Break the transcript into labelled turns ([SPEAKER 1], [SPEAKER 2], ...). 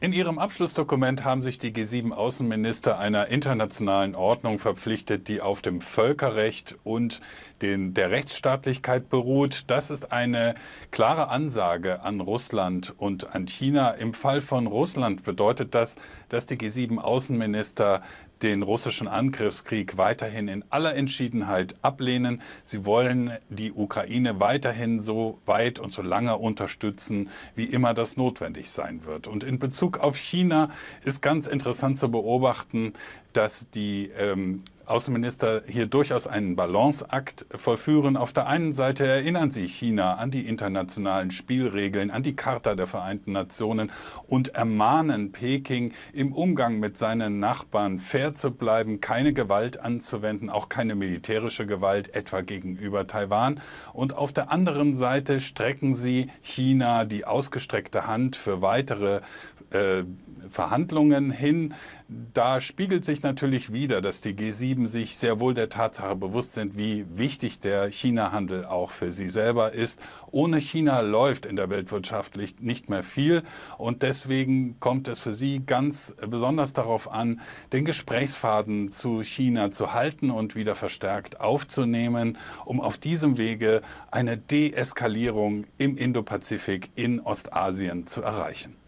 [SPEAKER 1] In ihrem Abschlussdokument haben sich die G7-Außenminister einer internationalen Ordnung verpflichtet, die auf dem Völkerrecht und den, der Rechtsstaatlichkeit beruht. Das ist eine klare Ansage an Russland und an China. Im Fall von Russland bedeutet das, dass die G7-Außenminister den russischen Angriffskrieg weiterhin in aller Entschiedenheit ablehnen. Sie wollen die Ukraine weiterhin so weit und so lange unterstützen, wie immer das notwendig sein wird. Und in Bezug auf China ist ganz interessant zu beobachten, dass die ähm, Außenminister hier durchaus einen Balanceakt vollführen. Auf der einen Seite erinnern sie China an die internationalen Spielregeln, an die Charta der Vereinten Nationen und ermahnen Peking im Umgang mit seinen Nachbarn fair zu bleiben, keine Gewalt anzuwenden, auch keine militärische Gewalt, etwa gegenüber Taiwan. Und auf der anderen Seite strecken sie China die ausgestreckte Hand für weitere äh, Verhandlungen hin. Da spiegelt sich natürlich wieder, dass die G7 Sieben sich sehr wohl der Tatsache bewusst sind, wie wichtig der China-Handel auch für sie selber ist. Ohne China läuft in der Weltwirtschaft nicht mehr viel und deswegen kommt es für sie ganz besonders darauf an, den Gesprächsfaden zu China zu halten und wieder verstärkt aufzunehmen, um auf diesem Wege eine Deeskalierung im Indopazifik in Ostasien zu erreichen.